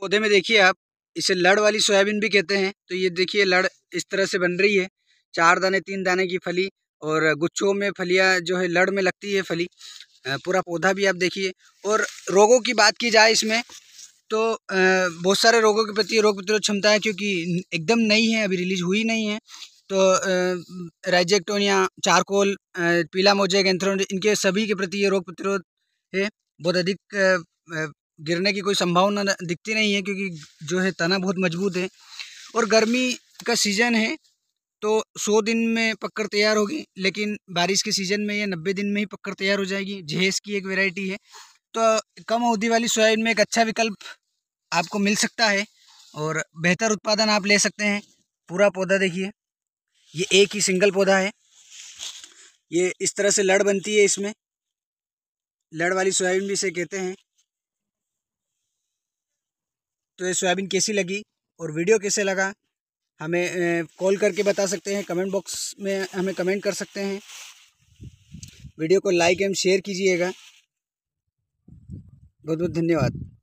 पौधे में देखिए आप इसे लड़ वाली सोयाबीन भी कहते हैं तो ये देखिए लड़ इस तरह से बन रही है चार दाने तीन दाने की फली और गुच्छों में फलियाँ जो है लड़ में लगती है फली पूरा पौधा भी आप देखिए और रोगों की बात की जाए इसमें तो बहुत सारे रोगों के प्रति रोग प्रतिरोध क्षमता है क्योंकि एकदम नई है अभी रिलीज हुई नहीं है तो राइजेक्टोनिया चारकोल पीला मोजेक एंथ्रोन इनके सभी के प्रति ये रोग प्रतिरोध है बहुत अधिक गिरने की कोई संभावना दिखती नहीं है क्योंकि जो है तना बहुत मजबूत है और गर्मी का सीज़न है तो सौ दिन में पकड़ तैयार होगी लेकिन बारिश के सीज़न में ये नब्बे दिन में ही पकड़ तैयार हो जाएगी जहेज की एक वेराइटी है तो कम अवधि वाली सोयाबीन में एक अच्छा विकल्प आपको मिल सकता है और बेहतर उत्पादन आप ले सकते हैं पूरा पौधा देखिए ये एक ही सिंगल पौधा है ये इस तरह से लड़ बनती है इसमें लड़ वाली सोयाबीन भी इसे कहते हैं तो ये सोयाबीन कैसी लगी और वीडियो कैसे लगा हमें कॉल करके बता सकते हैं कमेंट बॉक्स में हमें कमेंट कर सकते हैं वीडियो को लाइक एंड शेयर कीजिएगा बहुत बहुत धन्यवाद